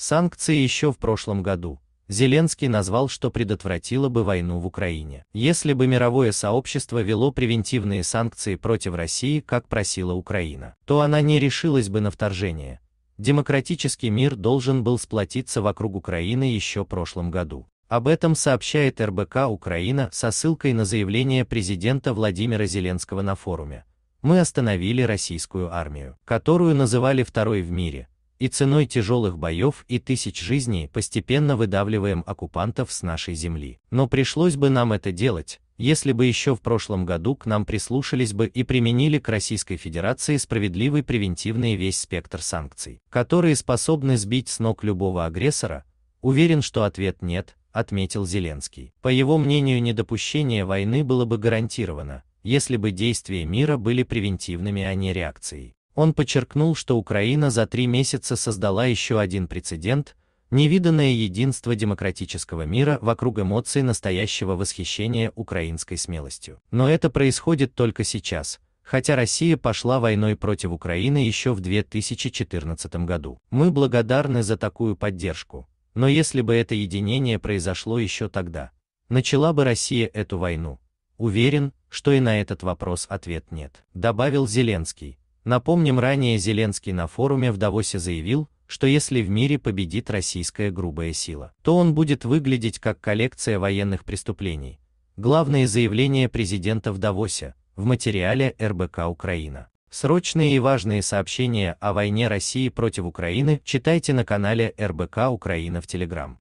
санкции еще в прошлом году, Зеленский назвал, что предотвратило бы войну в Украине, если бы мировое сообщество вело превентивные санкции против России, как просила Украина, то она не решилась бы на вторжение. Демократический мир должен был сплотиться вокруг Украины еще в прошлом году. Об этом сообщает РБК Украина со ссылкой на заявление президента Владимира Зеленского на форуме. Мы остановили российскую армию, которую называли второй в мире, и ценой тяжелых боев и тысяч жизней постепенно выдавливаем оккупантов с нашей земли. Но пришлось бы нам это делать, если бы еще в прошлом году к нам прислушались бы и применили к Российской Федерации справедливый превентивный весь спектр санкций, которые способны сбить с ног любого агрессора, уверен, что ответ нет, отметил Зеленский. По его мнению, недопущение войны было бы гарантировано, если бы действия мира были превентивными, а не реакцией. Он подчеркнул, что Украина за три месяца создала еще один прецедент, невиданное единство демократического мира вокруг эмоций настоящего восхищения украинской смелостью. Но это происходит только сейчас, хотя Россия пошла войной против Украины еще в 2014 году. Мы благодарны за такую поддержку, но если бы это единение произошло еще тогда, начала бы Россия эту войну. Уверен, что и на этот вопрос ответ нет, добавил Зеленский Напомним ранее Зеленский на форуме в Давосе заявил, что если в мире победит российская грубая сила, то он будет выглядеть как коллекция военных преступлений. Главное заявление президента в Давосе, в материале РБК Украина. Срочные и важные сообщения о войне России против Украины читайте на канале РБК Украина в Телеграм.